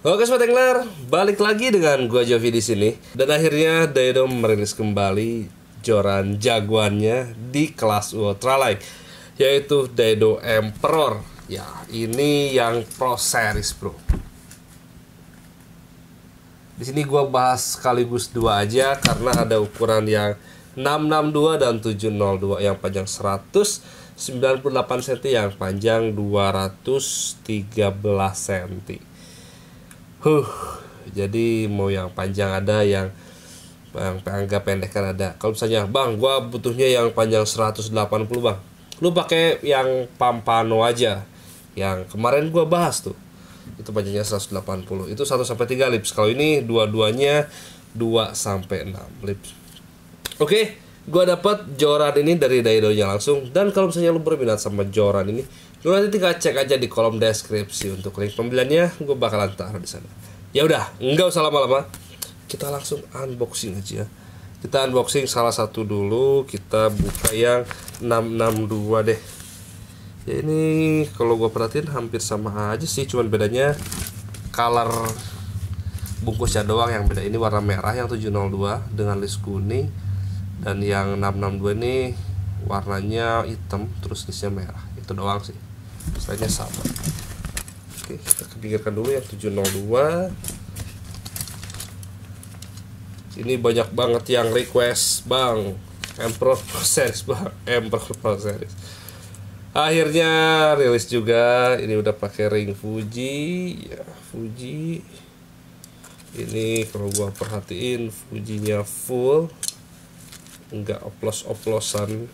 Oke sobat Engler, balik lagi dengan gua Jovi di sini. Dan akhirnya Daido merilis kembali joran jagoannya di kelas Ultralight yaitu Daido Emperor. Ya, ini yang Pro Series, Bro. Di sini gua bahas sekaligus dua aja karena ada ukuran yang 662 dan 702 yang panjang delapan cm yang panjang 213 cm Huh, jadi mau yang panjang ada yang yang agak pendek kan ada. Kalau misalnya, "Bang, gua butuhnya yang panjang 180, Bang." Lu pakai yang Pampano aja. Yang kemarin gua bahas tuh. Itu panjangnya 180. Itu 1 sampai 3 lips. Kalau ini dua-duanya 2 sampai 6 lips. Oke. Okay gua dapat joran ini dari Daidonya langsung dan kalau misalnya lu berminat sama joran ini Lu nanti tinggal cek aja di kolom deskripsi untuk link pembeliannya, gue bakalan taruh di sana. Ya udah, nggak usah lama-lama. Kita langsung unboxing aja ya. Kita unboxing salah satu dulu, kita buka yang 662 deh. Ya ini kalau gue perhatiin hampir sama aja sih, cuman bedanya color bungkusnya doang yang beda. Ini warna merah yang 702 dengan list kuning dan yang 662 ini warnanya hitam terus listnya merah itu doang sih saja sama oke kita kepinggirkan dulu yang 702 ini banyak banget yang request bang Emperor Pro Series bang Emperor Pro Series akhirnya rilis juga ini udah pakai ring Fuji ya Fuji ini kalau gua perhatiin Fujinya full nggak oplos oplosan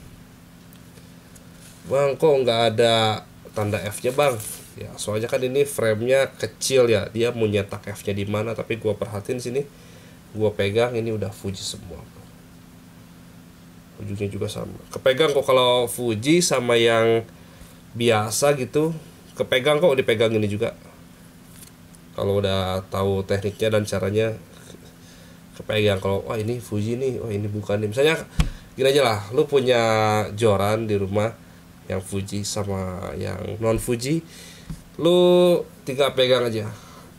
bang kok nggak ada tanda F-nya bang ya soalnya kan ini framenya kecil ya dia mau nyetak F-nya di mana tapi gua perhatiin sini gua pegang ini udah Fuji semua ujungnya juga sama kepegang kok kalau Fuji sama yang biasa gitu kepegang kok dipegang ini juga kalau udah tahu tekniknya dan caranya kepegang kalau wah ini Fuji nih wah ini bukan nih misalnya gini aja lah lu punya joran di rumah yang Fuji sama yang non Fuji lu tiga pegang aja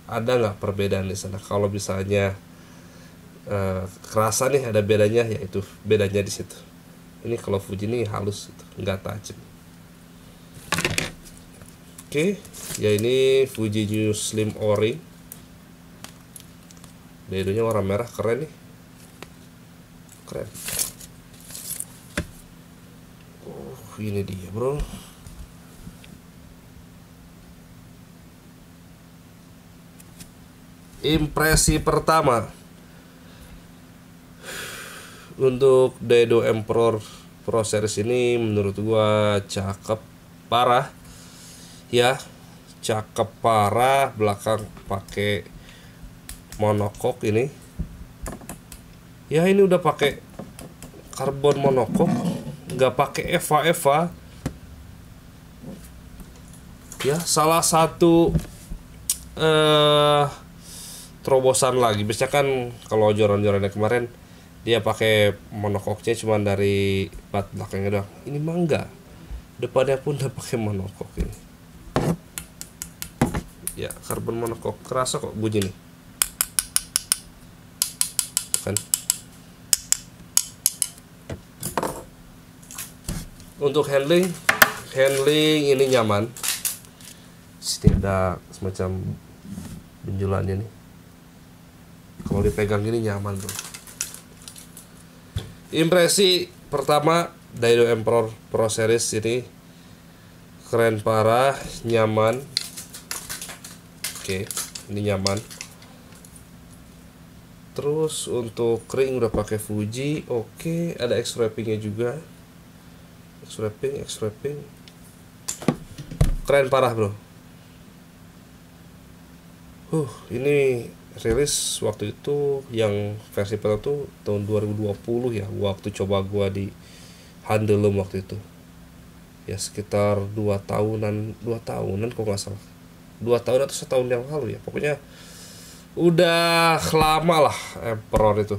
ada nggak perbedaan di sana kalau misalnya uh, kerasa nih ada bedanya yaitu bedanya di situ ini kalau Fuji ini halus gitu, nggak tajam oke okay, ya ini Fuji New Slim Ori dedonya warna merah keren nih keren ini dia bro impresi pertama untuk Dedo Emperor Pro Series ini menurut gua cakep parah ya cakep parah belakang pakai monokok ini ya ini udah pakai karbon monokok nggak pakai Eva Eva ya salah satu uh, terobosan lagi biasanya kan kalau joran-jorannya kemarin dia pakai monokoknya cuma dari bat belakangnya doang ini mangga depannya pun udah pakai monokok ini ya karbon monokok kerasa kok bunyi nih kan untuk handling handling ini nyaman sini ada semacam benjolannya nih kalau dipegang ini nyaman tuh impresi pertama Daido Emperor Pro Series ini keren parah nyaman oke ini nyaman terus untuk ring udah pakai Fuji oke ada X wrappingnya juga X wrapping X wrapping keren parah bro huh ini rilis waktu itu yang versi pertama tuh tahun 2020 ya waktu coba gua di Handelum waktu itu ya sekitar 2 tahunan 2 tahunan kok nggak salah 2 tahun atau setahun yang lalu ya pokoknya udah lama lah Emperor itu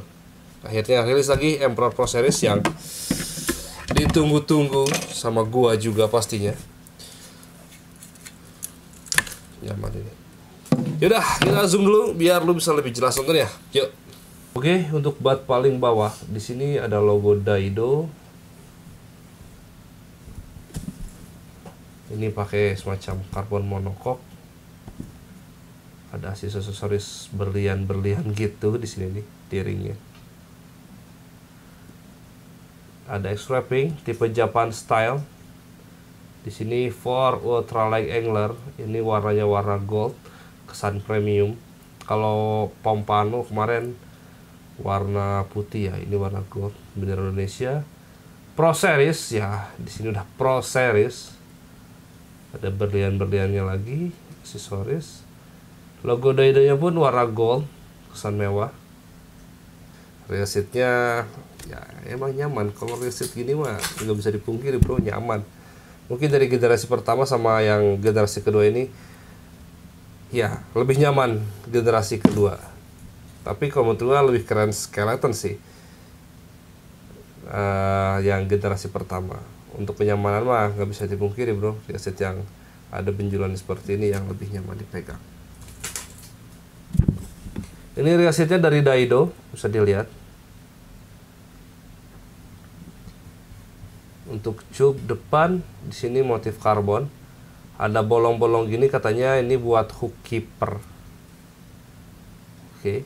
akhirnya rilis lagi Emperor Pro Series yang ditunggu-tunggu sama gua juga pastinya nyaman ini yaudah kita zoom dulu biar lu bisa lebih jelas nonton ya yuk oke untuk bat paling bawah di sini ada logo Daido ini pakai semacam karbon monokok ada aksesoris berlian-berlian gitu di sini nih di ada X wrapping tipe Japan style di sini for light angler ini warnanya warna gold kesan premium kalau pompano kemarin warna putih ya ini warna gold bendera Indonesia pro series ya di sini udah pro series ada berlian-berliannya lagi aksesoris logo daidonya pun warna gold kesan mewah real ya emang nyaman kalau reset gini mah nggak bisa dipungkiri bro nyaman mungkin dari generasi pertama sama yang generasi kedua ini ya lebih nyaman generasi kedua tapi kalau menurut gue lebih keren skeleton sih uh, yang generasi pertama untuk kenyamanan mah nggak bisa dipungkiri bro reset yang ada benjolan seperti ini yang lebih nyaman dipegang ini resetnya dari Daido bisa dilihat untuk cup depan di sini motif karbon ada bolong-bolong gini katanya ini buat hook keeper oke okay.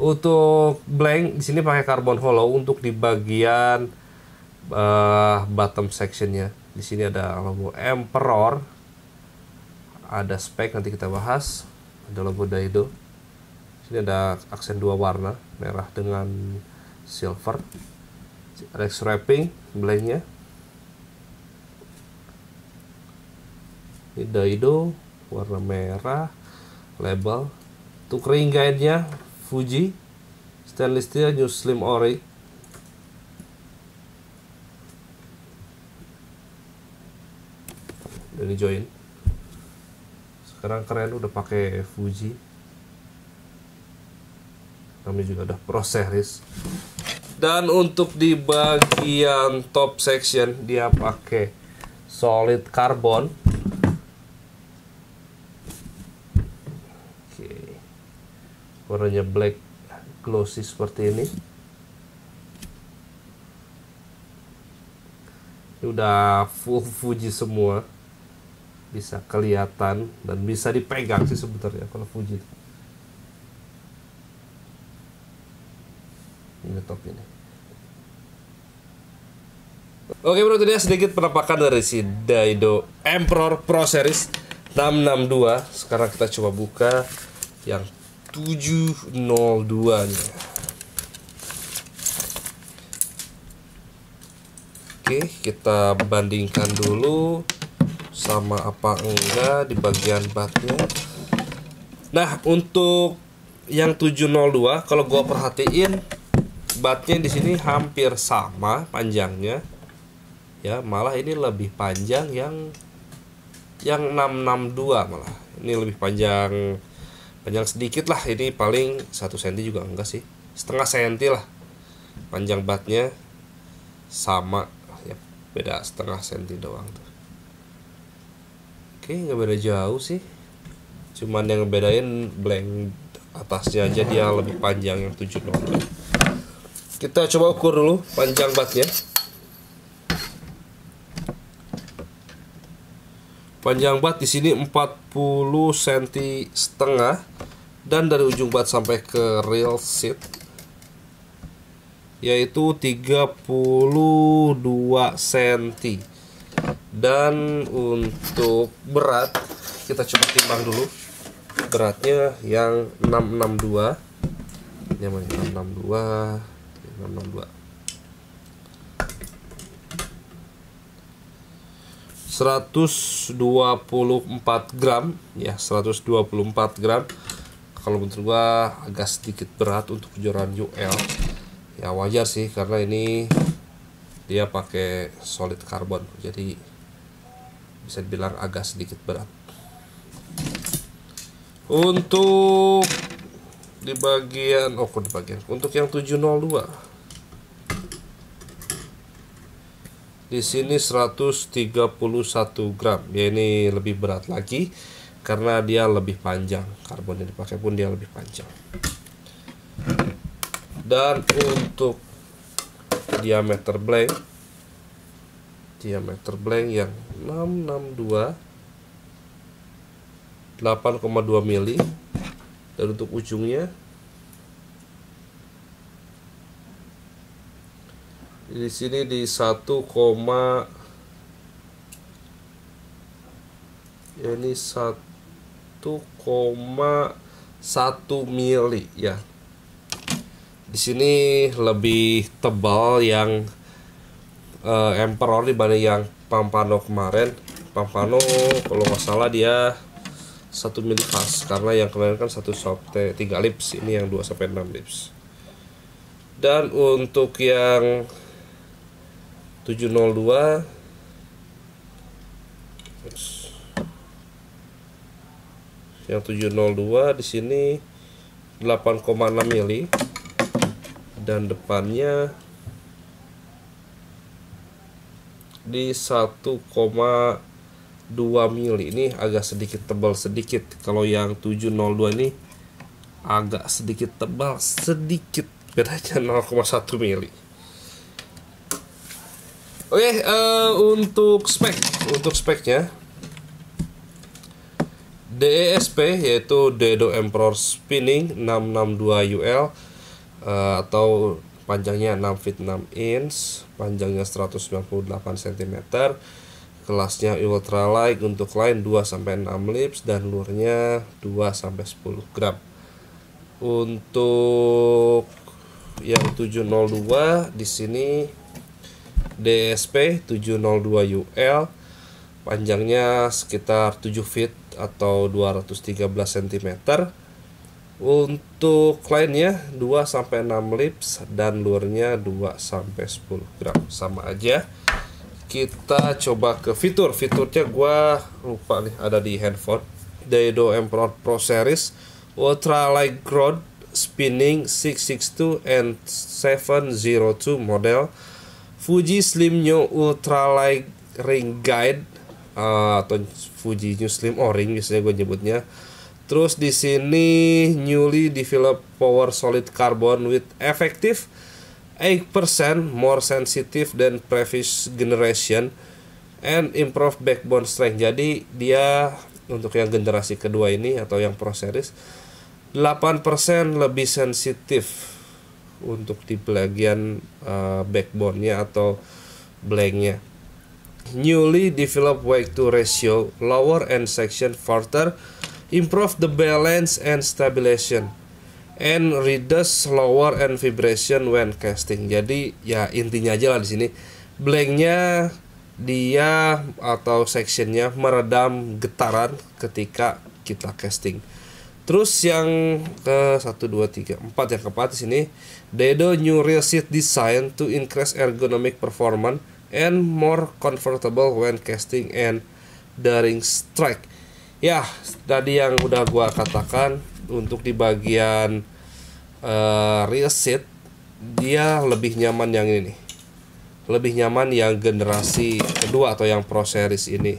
untuk blank di sini pakai karbon hollow untuk di bagian uh, bottom sectionnya di sini ada logo emperor ada spek nanti kita bahas ada logo daido sini ada aksen dua warna merah dengan silver alex wrapping blanknya Daido warna merah label untuk ring guide-nya Fuji stainless steel new slim ori dari join sekarang keren udah pakai Fuji kami juga udah pro series dan untuk di bagian top section dia pakai solid carbon warnanya black glossy seperti ini ini udah full Fuji semua bisa kelihatan dan bisa dipegang sih sebenarnya kalau Fuji ini top ini Oke bro, ini sedikit penampakan dari si Daido Emperor Pro Series 662 Sekarang kita coba buka yang 702 nya Oke kita bandingkan dulu sama apa enggak di bagian batnya nah untuk yang 702 kalau gua perhatiin batnya di sini hampir sama panjangnya ya malah ini lebih panjang yang yang 662 malah ini lebih panjang panjang sedikit lah ini paling satu senti juga enggak sih setengah senti lah panjang batnya sama ya beda setengah senti doang tuh oke nggak beda jauh sih cuman yang bedain blank atasnya aja dia lebih panjang yang 7 nol kita coba ukur dulu panjang batnya panjang bat di sini 40 cm setengah dan dari ujung bat sampai ke real seat yaitu 32 cm dan untuk berat kita coba timbang dulu beratnya yang 662 ini 662 662 124 gram ya 124 gram kalau menurut gua agak sedikit berat untuk kejuaraan UL ya wajar sih karena ini dia pakai solid karbon jadi bisa dibilang agak sedikit berat untuk di bagian oh di bagian untuk yang 702 di sini 131 gram ya ini lebih berat lagi karena dia lebih panjang karbon yang dipakai pun dia lebih panjang dan untuk diameter blank diameter blank yang 662 8,2 mili dan untuk ujungnya di sini di satu koma ini satu koma satu mili ya di sini lebih tebal yang uh, emperor dibanding yang pampano kemarin pampano kalau nggak salah dia satu mili pas karena yang kemarin kan satu sampai tiga lips ini yang dua sampai 6 lips dan untuk yang 702 yang 702 di sini 8,6 mili dan depannya di 1,2 mili ini agak sedikit tebal sedikit kalau yang 702 ini agak sedikit tebal sedikit bedanya 0,1 mili Oke, okay, uh, eh, untuk spek, untuk speknya DESP yaitu Dedo Emperor Spinning 662 UL uh, atau panjangnya 6 feet 6 inch, panjangnya 198 cm, kelasnya Ultra Light untuk line 2 sampai 6 lips dan lurnya 2 sampai 10 gram. Untuk yang 702 di sini DSP 702UL panjangnya sekitar 7 feet atau 213 cm untuk lainnya 2 sampai 6 lips dan luarnya 2 sampai 10 gram sama aja kita coba ke fitur fiturnya gua lupa nih ada di handphone Daido Emperor Pro Series Ultra Light Rod Spinning 662 and 702 model Fuji Slim New Ultra Light Ring Guide uh, atau Fuji New Slim O oh, Ring biasanya gue nyebutnya. Terus di sini newly developed power solid carbon with effective 8% more sensitive than previous generation and improve backbone strength. Jadi dia untuk yang generasi kedua ini atau yang Pro Series 8% lebih sensitif untuk di bagian uh, backbone-nya atau blank-nya. Newly developed weight to ratio lower end section further improve the balance and stabilization and reduce lower end vibration when casting. Jadi ya intinya aja lah di sini blank-nya dia atau section-nya meredam getaran ketika kita casting. Terus yang ke 1, 2, 3, 4 ya keempat di sini Dado new rear seat design to increase ergonomic performance and more comfortable when casting and during strike. Ya, tadi yang udah gua katakan untuk di bagian uh, eh, rear seat dia lebih nyaman yang ini nih. Lebih nyaman yang generasi kedua atau yang Pro Series ini.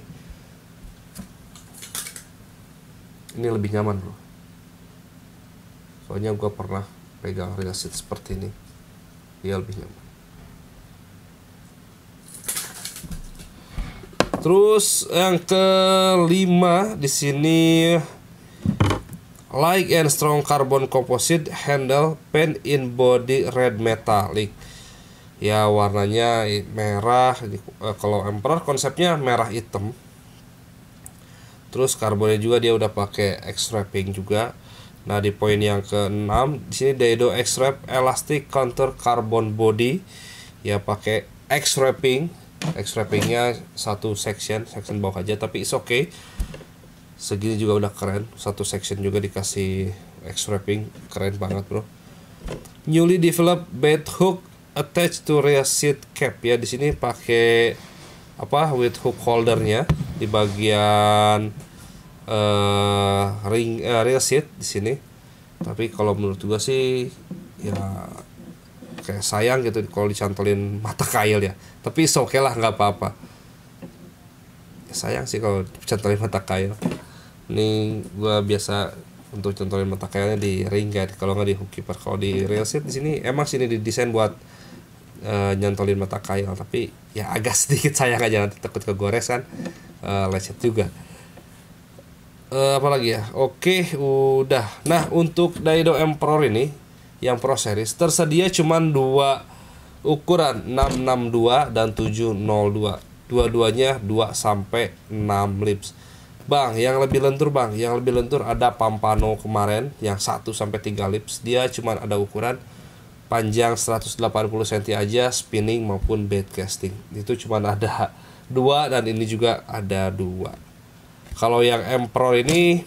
Ini lebih nyaman, Bro soalnya gue pernah pegang real seat seperti ini dia lebih nyaman terus yang kelima di sini light and strong carbon composite handle paint in body red metallic ya warnanya merah eh, kalau emperor konsepnya merah hitam terus karbonnya juga dia udah pakai X pink juga Nah, di poin yang ke-6 di sini Daido X-Wrap Elastic Counter Carbon Body ya pakai X-wrapping. X-wrappingnya satu section, section bawah aja tapi it's okay. Segini juga udah keren. Satu section juga dikasih X-wrapping, keren banget, Bro. Newly developed bed hook attached to rear seat cap ya. Di sini pakai apa? with hook holdernya di bagian uh, ring uh, real seat di sini tapi kalau menurut gua sih ya kayak sayang gitu kalau dicantolin mata kail ya tapi oke okay lah nggak apa-apa ya, sayang sih kalau dicantolin mata kail ini gua biasa untuk contohin mata kailnya di ring guide kan. kalau nggak di hookkeeper kalau di real seat di sini emang sini didesain buat uh, nyantolin mata kail tapi ya agak sedikit sayang aja nanti takut kegores kan uh, lecet juga uh, apa lagi ya oke udah nah untuk Daido Emperor ini yang Pro Series tersedia cuma dua ukuran 662 dan 702 dua-duanya 2 sampai 6 lips Bang, yang lebih lentur bang, yang lebih lentur ada Pampano kemarin yang 1 sampai 3 lips. Dia cuma ada ukuran panjang 180 cm aja spinning maupun bed casting. Itu cuma ada dua dan ini juga ada dua. Kalau yang Emperor ini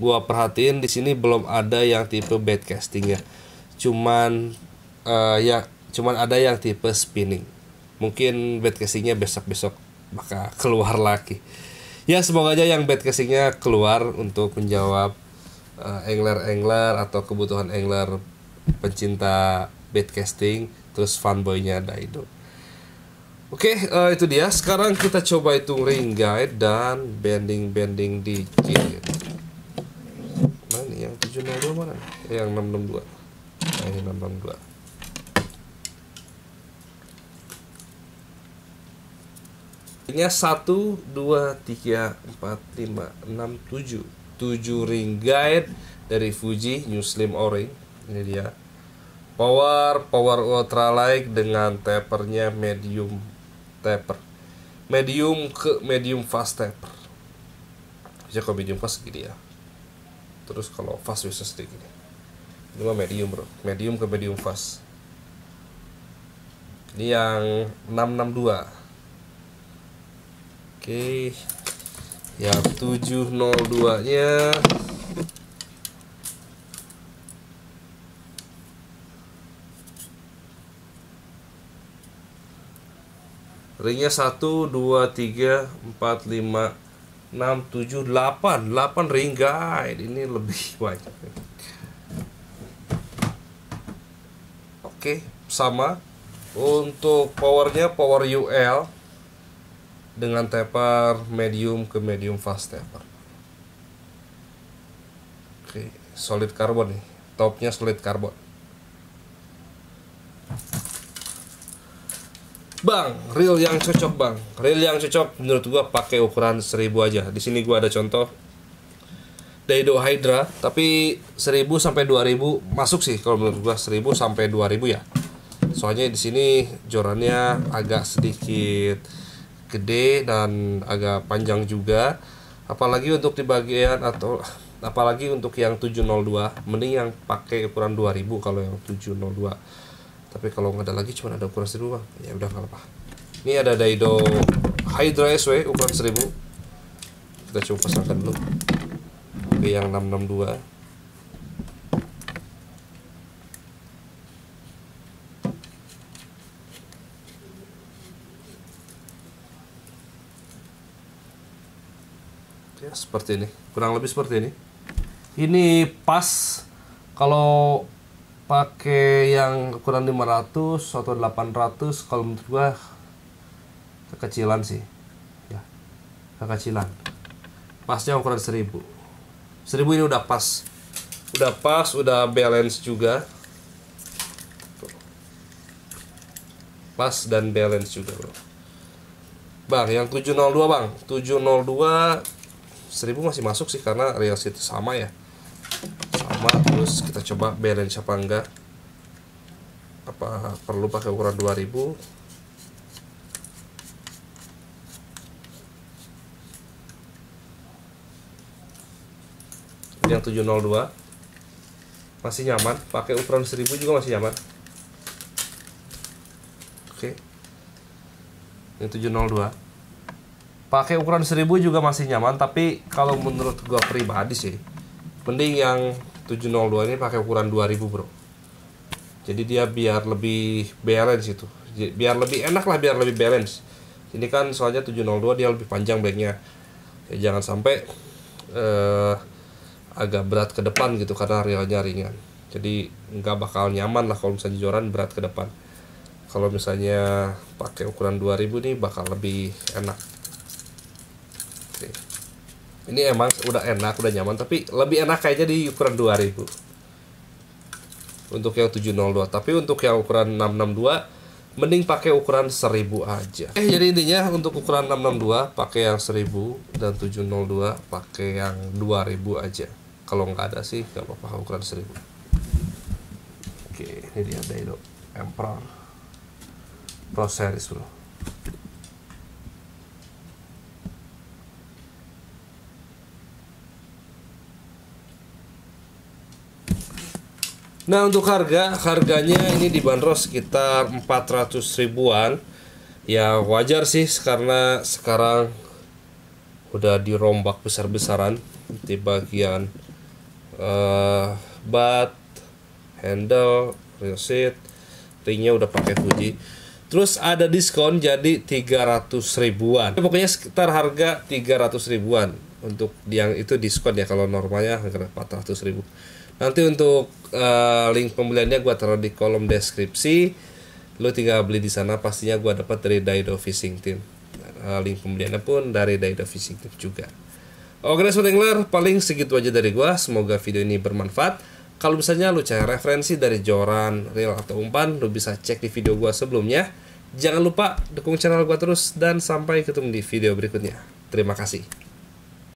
gua perhatiin di sini belum ada yang tipe bed casting ya. Cuman uh, ya cuman ada yang tipe spinning. Mungkin bed castingnya besok-besok maka keluar lagi. Ya semoga aja yang bed castingnya keluar untuk menjawab eh, angler-angler uh, atau kebutuhan angler pencinta bed casting terus fanboynya Daido. Oke, okay, uh, eh, itu dia. Sekarang kita coba hitung ring guide dan bending-bending di kiri. Mana nih yang 702 mana? Eh, yang 662. Nah, ini enam enam dua. Ini satu dua tiga empat lima enam tujuh. Tujuh ring guide dari Fuji New Slim O-ring Ini dia Power, power ultralight dengan tapernya medium taper medium ke medium fast taper bisa kalau medium fast gini ya terus kalau fast bisa sedikit gini ini mah medium bro medium ke medium fast ini yang 662 oke yang 702 nya ringnya 1 2 3 4 5 6 7 8 8 ring guide ini lebih banyak Oke sama untuk powernya power UL dengan taper medium ke medium fast taper Oke solid carbon nih topnya solid carbon bang real yang cocok bang real yang cocok menurut gua pakai ukuran 1000 aja di sini gua ada contoh Daido Hydra tapi 1000 sampai 2000 masuk sih kalau menurut gua 1000 sampai 2000 ya. Soalnya di sini jorannya agak sedikit gede dan agak panjang juga. Apalagi untuk di bagian atau apalagi untuk yang 702 mending yang pakai ukuran 2000 kalau yang 702 tapi kalau nggak ada lagi cuma ada ukuran 1000 bang ya udah nggak apa ini ada Daido Hydra SW ukuran 1000 kita coba pasangkan dulu ke yang 662 ya seperti ini kurang lebih seperti ini ini pas kalau pakai yang ukuran 500 atau 800 kalau menurut gua kekecilan sih ya kekecilan pasnya ukuran 1000 1000 ini udah pas udah pas udah balance juga pas dan balance juga bro bang yang 702 bang 702 1000 masih masuk sih karena real itu sama ya sama terus kita coba balance apa enggak apa perlu pakai ukuran 2000 yang 702 masih nyaman pakai ukuran 1000 juga masih nyaman oke yang 702 pakai ukuran 1000 juga masih nyaman tapi kalau menurut gua pribadi sih mending yang 702 ini pakai ukuran 2000 bro jadi dia biar lebih balance itu biar lebih enak lah biar lebih balance ini kan soalnya 702 dia lebih panjang bagnya ya, jangan sampai eh, agak berat ke depan gitu karena realnya ringan jadi nggak bakal nyaman lah kalau misalnya joran berat ke depan kalau misalnya pakai ukuran 2000 nih bakal lebih enak ini emang udah enak udah nyaman tapi lebih enak kayaknya di ukuran 2000 untuk yang 702 tapi untuk yang ukuran 662 mending pakai ukuran 1000 aja eh jadi intinya untuk ukuran 662 pakai yang 1000 dan 702 pakai yang 2000 aja kalau nggak ada sih nggak apa-apa ukuran 1000 oke ini dia Daido Emperor Pro Series bro Nah untuk harga, harganya ini dibanderol sekitar 400 ribuan Ya wajar sih karena sekarang udah dirombak besar-besaran Di bagian uh, eh, bat, handle, real seat, ringnya udah pakai Fuji Terus ada diskon jadi 300 ribuan Pokoknya sekitar harga 300 ribuan Untuk yang itu diskon ya kalau normalnya harga 400 ribu Nanti untuk uh, link pembeliannya gue taruh di kolom deskripsi. Lo tinggal beli di sana. Pastinya gue dapat dari Daido Fishing Team. Uh, link pembeliannya pun dari Daido Fishing Team juga. Oke, okay, Sobat paling segitu aja dari gue. Semoga video ini bermanfaat. Kalau misalnya lo cari referensi dari joran, reel, atau umpan, lo bisa cek di video gue sebelumnya. Jangan lupa dukung channel gue terus dan sampai ketemu di video berikutnya. Terima kasih.